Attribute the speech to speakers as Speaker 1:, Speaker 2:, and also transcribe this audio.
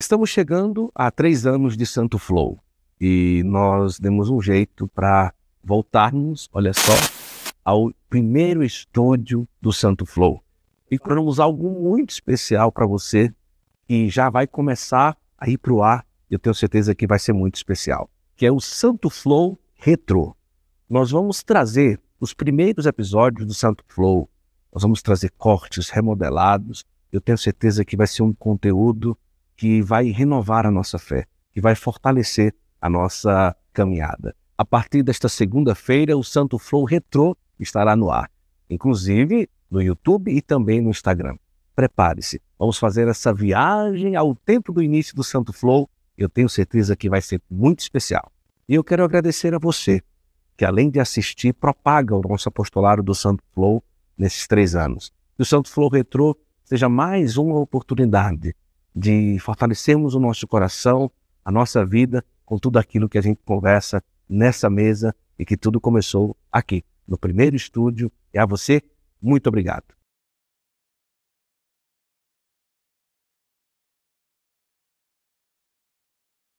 Speaker 1: Estamos chegando a três anos de Santo Flow e nós demos um jeito para voltarmos, olha só, ao primeiro estúdio do Santo Flow. E procuramos algo muito especial para você que já vai começar a ir para o ar, eu tenho certeza que vai ser muito especial, que é o Santo Flow Retro. Nós vamos trazer os primeiros episódios do Santo Flow, nós vamos trazer cortes remodelados, eu tenho certeza que vai ser um conteúdo que vai renovar a nossa fé, que vai fortalecer a nossa caminhada. A partir desta segunda-feira, o Santo Flow Retro estará no ar, inclusive no YouTube e também no Instagram. Prepare-se, vamos fazer essa viagem ao tempo do início do Santo Flow. Eu tenho certeza que vai ser muito especial. E eu quero agradecer a você, que além de assistir, propaga o nosso apostolado do Santo Flow nesses três anos. Que o Santo Flow Retro seja mais uma oportunidade de fortalecermos o nosso coração, a nossa vida, com tudo aquilo que a gente conversa nessa mesa e que tudo começou aqui, no primeiro estúdio. E a você, muito obrigado.